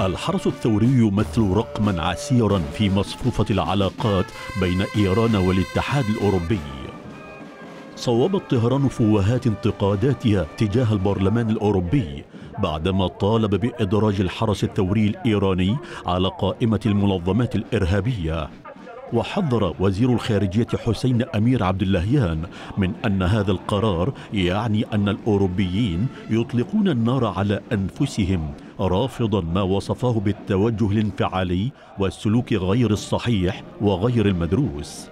الحرس الثوري يمثل رقما عسيرا في مصفوفة العلاقات بين إيران والاتحاد الأوروبي صوبت طهران فوهات انتقاداتها تجاه البرلمان الأوروبي بعدما طالب بإدراج الحرس الثوري الإيراني على قائمة المنظمات الإرهابية وحذر وزير الخارجية حسين أمير عبد اللهيان من أن هذا القرار يعني أن الأوروبيين يطلقون النار على أنفسهم رافضا ما وصفه بالتوجه الانفعالي والسلوك غير الصحيح وغير المدروس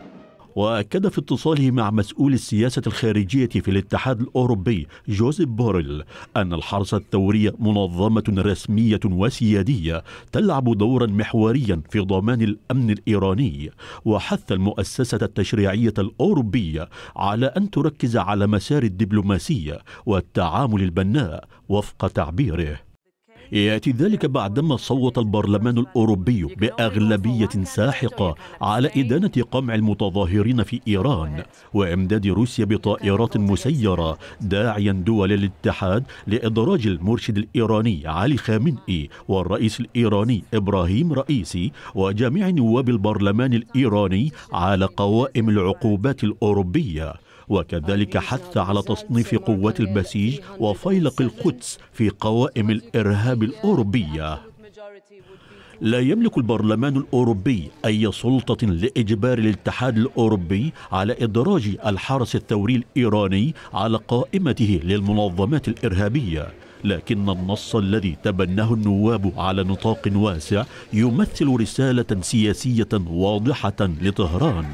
وأكد في اتصاله مع مسؤول السياسة الخارجية في الاتحاد الأوروبي جوزيف بوريل أن الحرس الثوري منظمة رسمية وسيادية تلعب دورا محوريا في ضمان الأمن الإيراني وحث المؤسسة التشريعية الأوروبية على أن تركز على مسار الدبلوماسية والتعامل البناء وفق تعبيره يأتي ذلك بعدما صوت البرلمان الأوروبي بأغلبية ساحقة على إدانة قمع المتظاهرين في إيران وإمداد روسيا بطائرات مسيرة داعيا دول الاتحاد لإدراج المرشد الإيراني علي خامنئي والرئيس الإيراني إبراهيم رئيسي وجميع نواب البرلمان الإيراني على قوائم العقوبات الأوروبية وكذلك حث على تصنيف قوات البسيج وفيلق القدس في قوائم الإرهاب الأوروبية لا يملك البرلمان الأوروبي أي سلطة لإجبار الاتحاد الأوروبي على إدراج الحرس الثوري الإيراني على قائمته للمنظمات الإرهابية لكن النص الذي تبناه النواب على نطاق واسع يمثل رسالة سياسية واضحة لطهران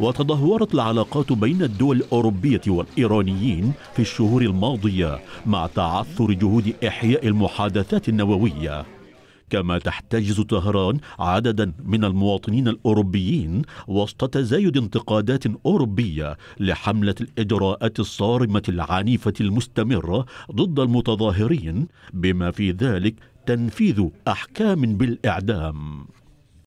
وتدهورت العلاقات بين الدول الأوروبية والإيرانيين في الشهور الماضية مع تعثر جهود إحياء المحادثات النووية كما تحتجز طهران عددا من المواطنين الأوروبيين وسط تزايد انتقادات أوروبية لحملة الإجراءات الصارمة العنيفة المستمرة ضد المتظاهرين بما في ذلك تنفيذ أحكام بالإعدام